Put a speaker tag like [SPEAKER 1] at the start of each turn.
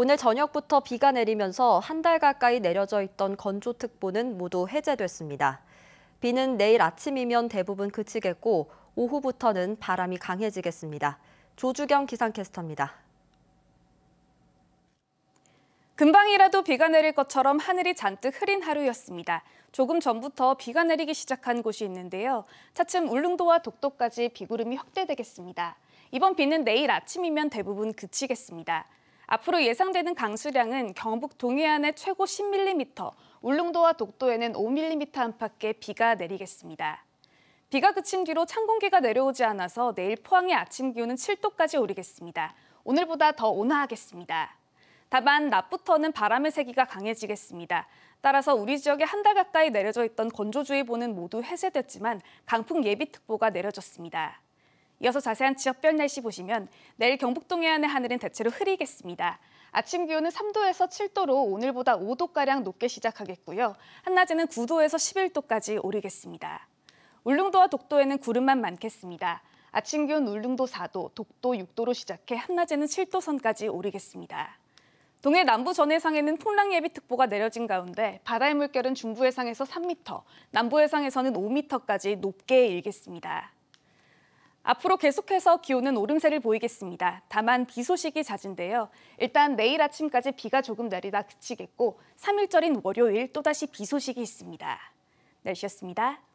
[SPEAKER 1] 오늘 저녁부터 비가 내리면서 한 달 가까이 내려져 있던 건조특보는 모두 해제됐습니다. 비는 내일 아침이면 대부분 그치겠고 오후부터는 바람이 강해지겠습니다. 조주경 기상캐스터입니다.
[SPEAKER 2] 금방이라도 비가 내릴 것처럼 하늘이 잔뜩 흐린 하루였습니다. 조금 전부터 비가 내리기 시작한 곳이 있는데요. 차츰 울릉도와 독도까지 비구름이 확대되겠습니다. 이번 비는 내일 아침이면 대부분 그치겠습니다. 앞으로 예상되는 강수량은 경북 동해안에 최고 10mm, 울릉도와 독도에는 5mm 안팎의 비가 내리겠습니다. 비가 그친 뒤로 찬 공기가 내려오지 않아서 내일 포항의 아침 기온은 7도까지 오르겠습니다. 오늘보다 더 온화하겠습니다. 다만 낮부터는 바람의 세기가 강해지겠습니다. 따라서 우리 지역에 한 달 가까이 내려져 있던 건조주의보는 모두 해제됐지만 강풍 예비특보가 내려졌습니다. 이어서 자세한 지역별 날씨 보시면 내일 경북 동해안의 하늘은 대체로 흐리겠습니다. 아침 기온은 3도에서 7도로 오늘보다 5도가량 높게 시작하겠고요. 한낮에는 9도에서 11도까지 오르겠습니다. 울릉도와 독도에는 구름만 많겠습니다. 아침 기온 울릉도 4도, 독도 6도로 시작해 한낮에는 7도 선까지 오르겠습니다. 동해 남부 전 해상에는 폭랑 예비 특보가 내려진 가운데 바다의 물결은 중부 해상에서 3m, 남부 해상에서는 5m까지 높게 일겠습니다. 앞으로 계속해서 기온은 오름세를 보이겠습니다. 다만 비 소식이 잦은데요. 일단 내일 아침까지 비가 조금 내리다 그치겠고 3일절인 월요일 또다시 비 소식이 있습니다. 날씨였습니다.